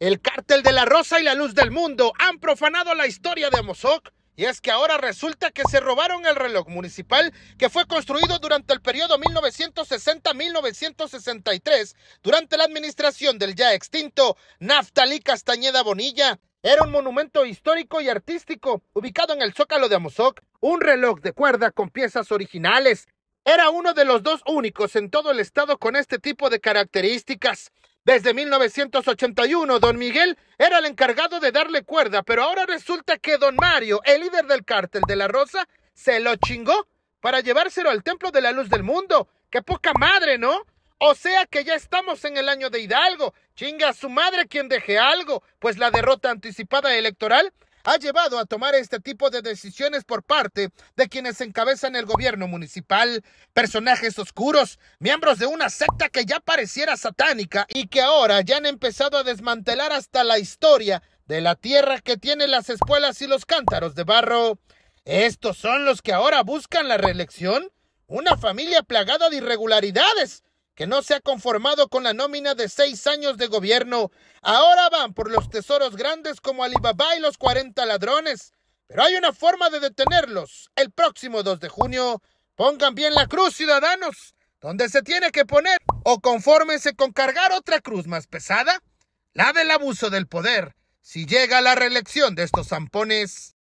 El cártel de la rosa y la luz del mundo han profanado la historia de Amozoc. Y es que ahora resulta que se robaron el reloj municipal que fue construido durante el periodo 1960-1963 durante la administración del ya extinto Naftali Castañeda Bonilla. Era un monumento histórico y artístico ubicado en el zócalo de Amozoc, un reloj de cuerda con piezas originales. Era uno de los dos únicos en todo el estado con este tipo de características. Desde 1981, don Miguel era el encargado de darle cuerda, pero ahora resulta que don Mario, el líder del cártel de la Rosa, se lo chingó para llevárselo al Templo de la Luz del Mundo. ¡Qué poca madre, ¿no? O sea que ya estamos en el año de Hidalgo. Chinga a su madre quien deje algo, pues la derrota anticipada electoral ha llevado a tomar este tipo de decisiones por parte de quienes encabezan el gobierno municipal, personajes oscuros, miembros de una secta que ya pareciera satánica y que ahora ya han empezado a desmantelar hasta la historia de la tierra que tiene las espuelas y los cántaros de barro. ¿Estos son los que ahora buscan la reelección? Una familia plagada de irregularidades que no se ha conformado con la nómina de seis años de gobierno. Ahora van por los tesoros grandes como Alibaba y los 40 ladrones. Pero hay una forma de detenerlos. El próximo 2 de junio, pongan bien la cruz, ciudadanos, donde se tiene que poner, o confórmense con cargar otra cruz más pesada. La del abuso del poder. Si llega la reelección de estos zampones,